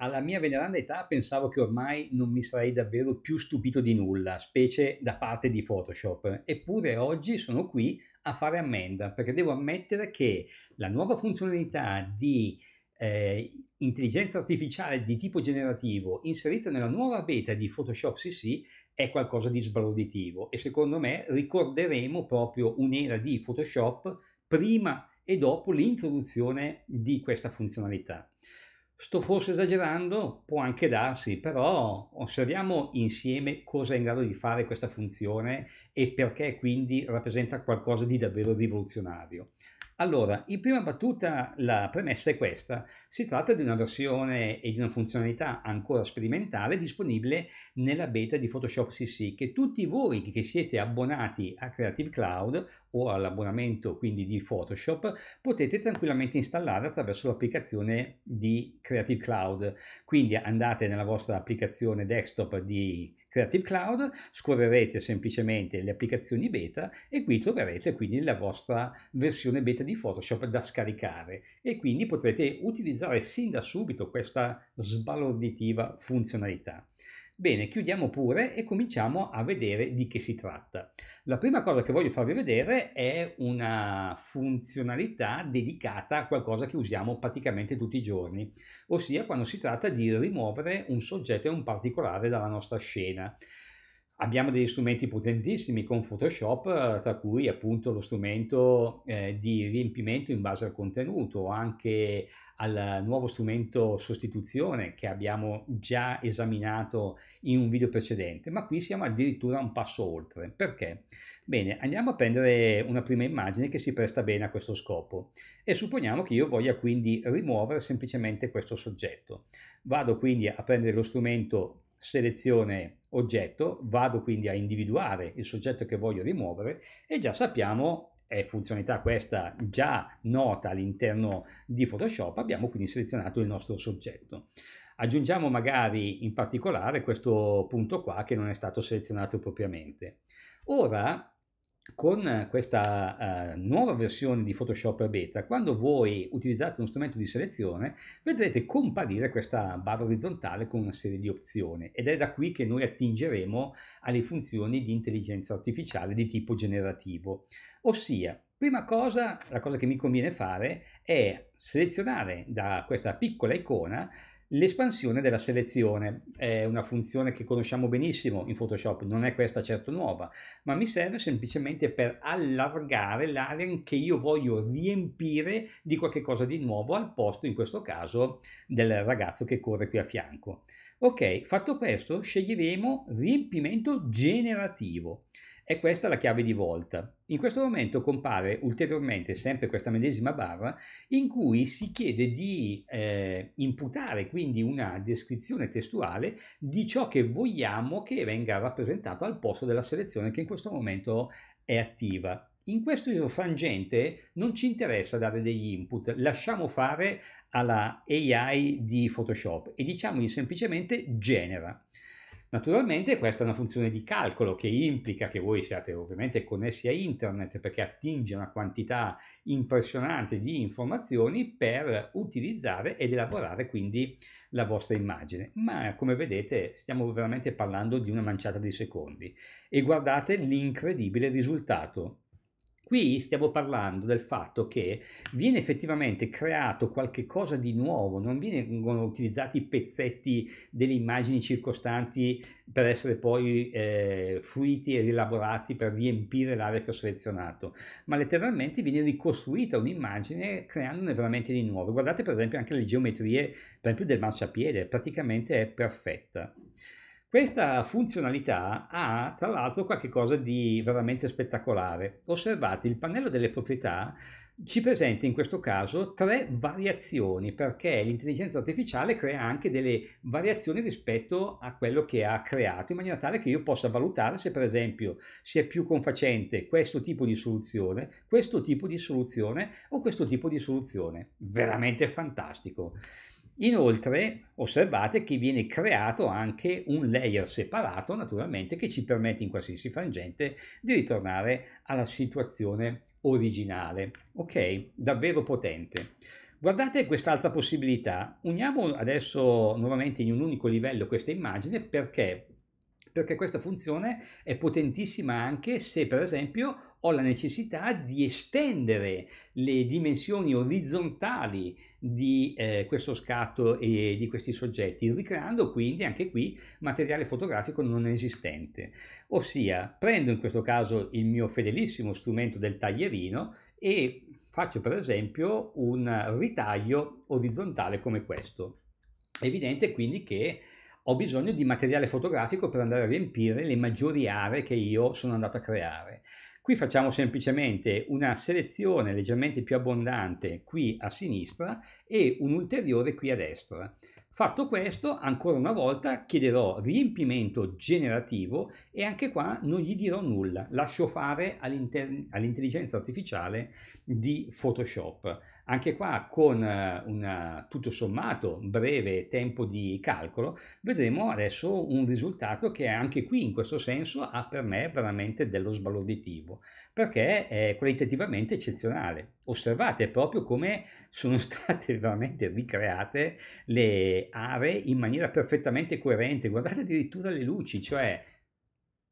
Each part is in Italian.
alla mia veneranda età pensavo che ormai non mi sarei davvero più stupito di nulla, specie da parte di Photoshop. Eppure oggi sono qui a fare ammenda perché devo ammettere che la nuova funzionalità di eh, intelligenza artificiale di tipo generativo inserita nella nuova beta di Photoshop CC è qualcosa di sbalorditivo e secondo me ricorderemo proprio un'era di Photoshop prima e dopo l'introduzione di questa funzionalità. Sto forse esagerando? Può anche darsi, però osserviamo insieme cosa è in grado di fare questa funzione e perché quindi rappresenta qualcosa di davvero rivoluzionario. Allora, in prima battuta la premessa è questa, si tratta di una versione e di una funzionalità ancora sperimentale disponibile nella beta di Photoshop CC che tutti voi che siete abbonati a Creative Cloud o all'abbonamento quindi di Photoshop potete tranquillamente installare attraverso l'applicazione di Creative Cloud. Quindi andate nella vostra applicazione desktop di Creative Cloud, scorrerete semplicemente le applicazioni beta e qui troverete quindi la vostra versione beta di Photoshop da scaricare e quindi potrete utilizzare sin da subito questa sbalorditiva funzionalità. Bene, chiudiamo pure e cominciamo a vedere di che si tratta. La prima cosa che voglio farvi vedere è una funzionalità dedicata a qualcosa che usiamo praticamente tutti i giorni, ossia quando si tratta di rimuovere un soggetto e un particolare dalla nostra scena. Abbiamo degli strumenti potentissimi con Photoshop, eh, tra cui appunto lo strumento eh, di riempimento in base al contenuto, anche al nuovo strumento sostituzione che abbiamo già esaminato in un video precedente, ma qui siamo addirittura un passo oltre. Perché? Bene, andiamo a prendere una prima immagine che si presta bene a questo scopo e supponiamo che io voglia quindi rimuovere semplicemente questo soggetto. Vado quindi a prendere lo strumento selezione oggetto, vado quindi a individuare il soggetto che voglio rimuovere e già sappiamo, è funzionalità questa già nota all'interno di Photoshop, abbiamo quindi selezionato il nostro soggetto. Aggiungiamo magari in particolare questo punto qua che non è stato selezionato propriamente. Ora con questa uh, nuova versione di Photoshop beta, quando voi utilizzate uno strumento di selezione, vedrete comparire questa barra orizzontale con una serie di opzioni ed è da qui che noi attingeremo alle funzioni di intelligenza artificiale di tipo generativo. Ossia, prima cosa, la cosa che mi conviene fare è selezionare da questa piccola icona L'espansione della selezione è una funzione che conosciamo benissimo in Photoshop, non è questa certo nuova, ma mi serve semplicemente per allargare l'area che io voglio riempire di qualche cosa di nuovo al posto, in questo caso, del ragazzo che corre qui a fianco. Ok, fatto questo sceglieremo riempimento generativo. E questa è la chiave di volta. In questo momento compare ulteriormente sempre questa medesima barra in cui si chiede di eh, imputare quindi una descrizione testuale di ciò che vogliamo che venga rappresentato al posto della selezione che in questo momento è attiva. In questo frangente non ci interessa dare degli input, lasciamo fare alla AI di Photoshop e diciamogli semplicemente genera. Naturalmente questa è una funzione di calcolo che implica che voi siate ovviamente connessi a internet perché attinge una quantità impressionante di informazioni per utilizzare ed elaborare quindi la vostra immagine. Ma come vedete stiamo veramente parlando di una manciata di secondi e guardate l'incredibile risultato Qui stiamo parlando del fatto che viene effettivamente creato qualche cosa di nuovo, non vengono utilizzati pezzetti delle immagini circostanti per essere poi eh, fruiti e rielaborati per riempire l'area che ho selezionato, ma letteralmente viene ricostruita un'immagine creandone veramente di nuovo. Guardate per esempio anche le geometrie, per esempio del marciapiede, praticamente è perfetta. Questa funzionalità ha tra l'altro qualcosa di veramente spettacolare. Osservate, il pannello delle proprietà ci presenta in questo caso tre variazioni perché l'intelligenza artificiale crea anche delle variazioni rispetto a quello che ha creato in maniera tale che io possa valutare se per esempio si è più confacente questo tipo di soluzione, questo tipo di soluzione o questo tipo di soluzione. Veramente fantastico. Inoltre osservate che viene creato anche un layer separato naturalmente che ci permette in qualsiasi frangente di ritornare alla situazione originale. Ok, davvero potente. Guardate quest'altra possibilità, uniamo adesso nuovamente in un unico livello questa immagine perché? Perché questa funzione è potentissima anche se per esempio ho la necessità di estendere le dimensioni orizzontali di eh, questo scatto e di questi soggetti, ricreando quindi anche qui materiale fotografico non esistente. Ossia, prendo in questo caso il mio fedelissimo strumento del taglierino e faccio per esempio un ritaglio orizzontale come questo. È evidente quindi che ho bisogno di materiale fotografico per andare a riempire le maggiori aree che io sono andato a creare. Qui facciamo semplicemente una selezione leggermente più abbondante qui a sinistra e un'ulteriore qui a destra. Fatto questo, ancora una volta chiederò riempimento generativo e anche qua non gli dirò nulla, lascio fare all'intelligenza all artificiale di Photoshop. Anche qua con eh, un tutto sommato breve tempo di calcolo vedremo adesso un risultato che anche qui in questo senso ha per me veramente dello sbalorditivo perché è qualitativamente eccezionale. Osservate proprio come sono state veramente ricreate le le aree in maniera perfettamente coerente. Guardate addirittura le luci, cioè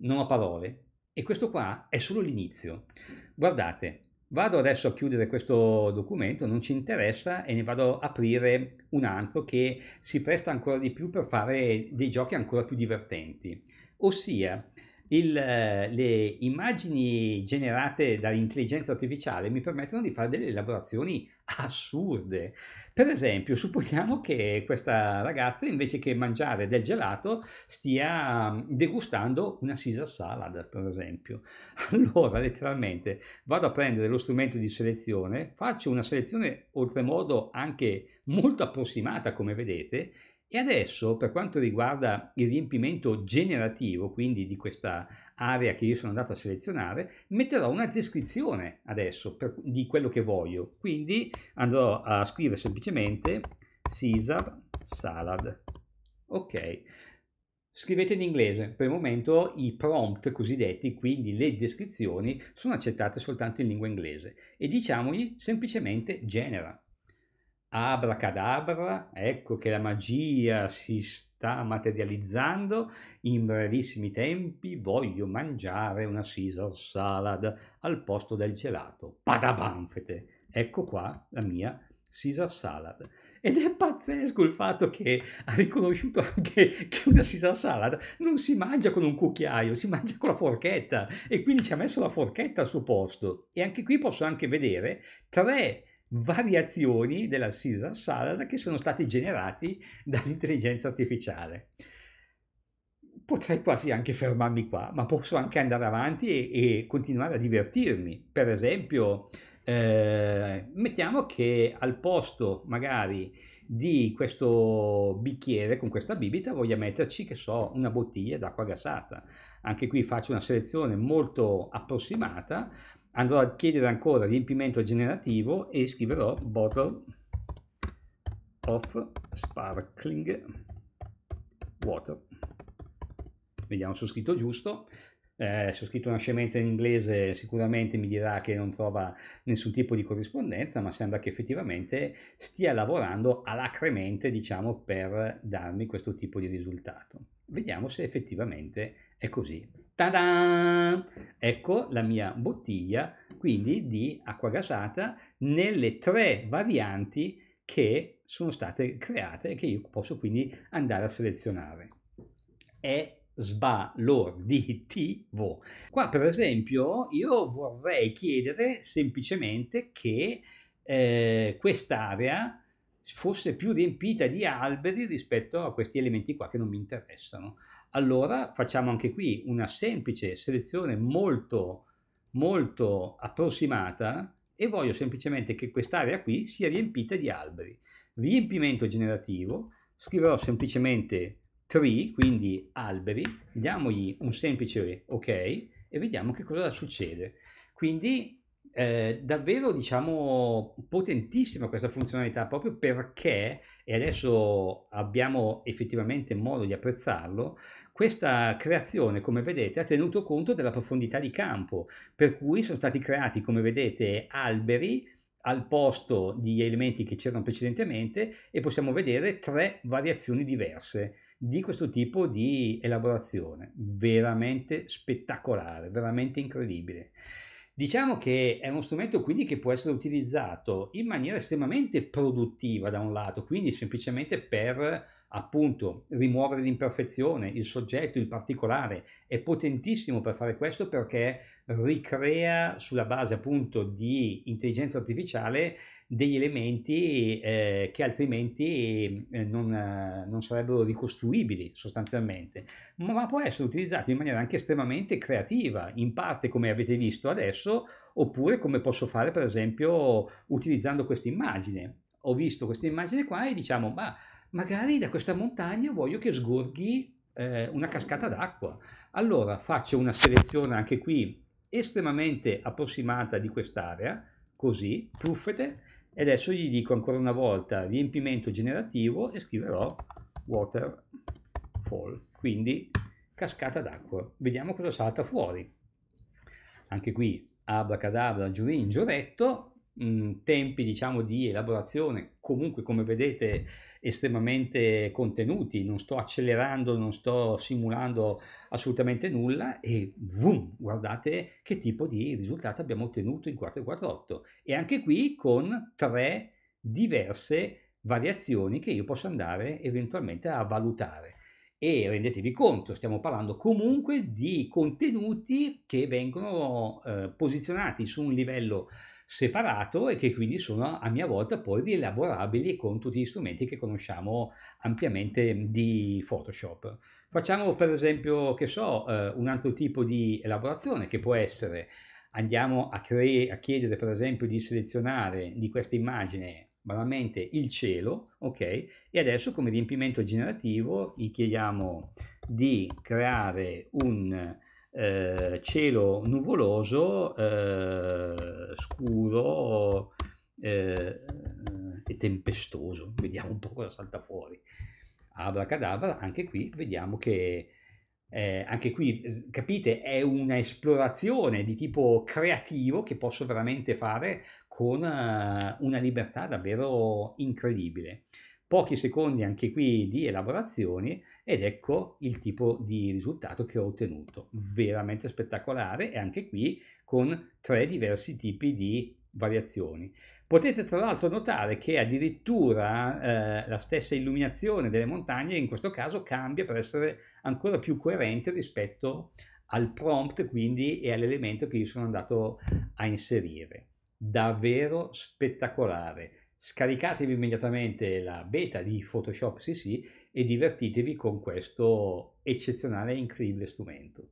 non ho parole. E questo qua è solo l'inizio. Guardate, vado adesso a chiudere questo documento, non ci interessa e ne vado a aprire un altro che si presta ancora di più per fare dei giochi ancora più divertenti. Ossia, il, eh, le immagini generate dall'intelligenza artificiale mi permettono di fare delle elaborazioni assurde. Per esempio, supponiamo che questa ragazza invece che mangiare del gelato stia mm, degustando una Caesar salad, per esempio. Allora, letteralmente, vado a prendere lo strumento di selezione, faccio una selezione oltremodo anche molto approssimata, come vedete, e adesso per quanto riguarda il riempimento generativo, quindi di questa area che io sono andato a selezionare, metterò una descrizione adesso per, di quello che voglio. Quindi andrò a scrivere semplicemente Caesar Salad. Ok, Scrivete in inglese, per il momento i prompt cosiddetti, quindi le descrizioni, sono accettate soltanto in lingua inglese e diciamogli semplicemente genera abracadabra, ecco che la magia si sta materializzando, in brevissimi tempi voglio mangiare una Caesar salad al posto del gelato, padabanfete, ecco qua la mia Caesar salad. Ed è pazzesco il fatto che ha riconosciuto anche che una Caesar salad non si mangia con un cucchiaio, si mangia con la forchetta e quindi ci ha messo la forchetta al suo posto. E anche qui posso anche vedere tre variazioni della Caesar salad che sono stati generati dall'intelligenza artificiale. Potrei quasi anche fermarmi qua, ma posso anche andare avanti e, e continuare a divertirmi. Per esempio, eh, mettiamo che al posto magari di questo bicchiere con questa bibita voglia metterci, che so, una bottiglia d'acqua gassata. Anche qui faccio una selezione molto approssimata, andrò a chiedere ancora riempimento generativo e scriverò bottle of sparkling water vediamo se ho scritto giusto eh, se ho scritto una scemenza in inglese sicuramente mi dirà che non trova nessun tipo di corrispondenza, ma sembra che effettivamente stia lavorando alacremente, diciamo, per darmi questo tipo di risultato. Vediamo se effettivamente è così. Tada! Ecco la mia bottiglia quindi di acqua gasata nelle tre varianti che sono state create e che io posso quindi andare a selezionare. È sbalorditivo. Qua per esempio io vorrei chiedere semplicemente che eh, quest'area fosse più riempita di alberi rispetto a questi elementi qua che non mi interessano allora facciamo anche qui una semplice selezione molto, molto approssimata e voglio semplicemente che quest'area qui sia riempita di alberi. Riempimento generativo, scriverò semplicemente tree, quindi alberi, diamogli un semplice ok e vediamo che cosa succede. Quindi eh, davvero diciamo potentissima questa funzionalità proprio perché e adesso abbiamo effettivamente modo di apprezzarlo questa creazione come vedete ha tenuto conto della profondità di campo per cui sono stati creati come vedete alberi al posto di elementi che c'erano precedentemente e possiamo vedere tre variazioni diverse di questo tipo di elaborazione veramente spettacolare veramente incredibile Diciamo che è uno strumento quindi che può essere utilizzato in maniera estremamente produttiva da un lato, quindi semplicemente per appunto rimuovere l'imperfezione, il soggetto, il particolare, è potentissimo per fare questo perché ricrea sulla base appunto di intelligenza artificiale degli elementi eh, che altrimenti eh, non, eh, non, sarebbero ricostruibili sostanzialmente, ma, ma può essere utilizzato in maniera anche estremamente creativa, in parte come avete visto adesso, oppure come posso fare per esempio utilizzando questa immagine ho visto questa immagine qua e diciamo, ma magari da questa montagna voglio che sgorghi eh, una cascata d'acqua. Allora faccio una selezione anche qui estremamente approssimata di quest'area, così, puffete, e adesso gli dico ancora una volta riempimento generativo e scriverò waterfall, quindi cascata d'acqua. Vediamo cosa salta fuori. Anche qui, abracadabra, giurin, gioretto, mh, tempi diciamo di elaborazione comunque come vedete estremamente contenuti non sto accelerando non sto simulando assolutamente nulla e boom, guardate che tipo di risultato abbiamo ottenuto in 448 e anche qui con tre diverse variazioni che io posso andare eventualmente a valutare e rendetevi conto, stiamo parlando comunque di contenuti che vengono eh, posizionati su un livello separato e che quindi sono a mia volta poi rielaborabili con tutti gli strumenti che conosciamo ampiamente di Photoshop. Facciamo per esempio, che so, eh, un altro tipo di elaborazione che può essere andiamo a, a chiedere per esempio di selezionare di questa immagine banalmente il cielo, ok? E adesso come riempimento generativo gli chiediamo di creare un eh, cielo nuvoloso, eh, scuro eh, e tempestoso. Vediamo un po' cosa salta fuori. Abracadabra, anche qui vediamo che eh, anche qui, capite, è un'esplorazione di tipo creativo che posso veramente fare con eh, una libertà davvero incredibile pochi secondi anche qui di elaborazioni ed ecco il tipo di risultato che ho ottenuto, veramente spettacolare e anche qui con tre diversi tipi di variazioni. Potete tra l'altro notare che addirittura eh, la stessa illuminazione delle montagne in questo caso cambia per essere ancora più coerente rispetto al prompt quindi e all'elemento che io sono andato a inserire. Davvero spettacolare scaricatevi immediatamente la beta di Photoshop CC e divertitevi con questo eccezionale e incredibile strumento.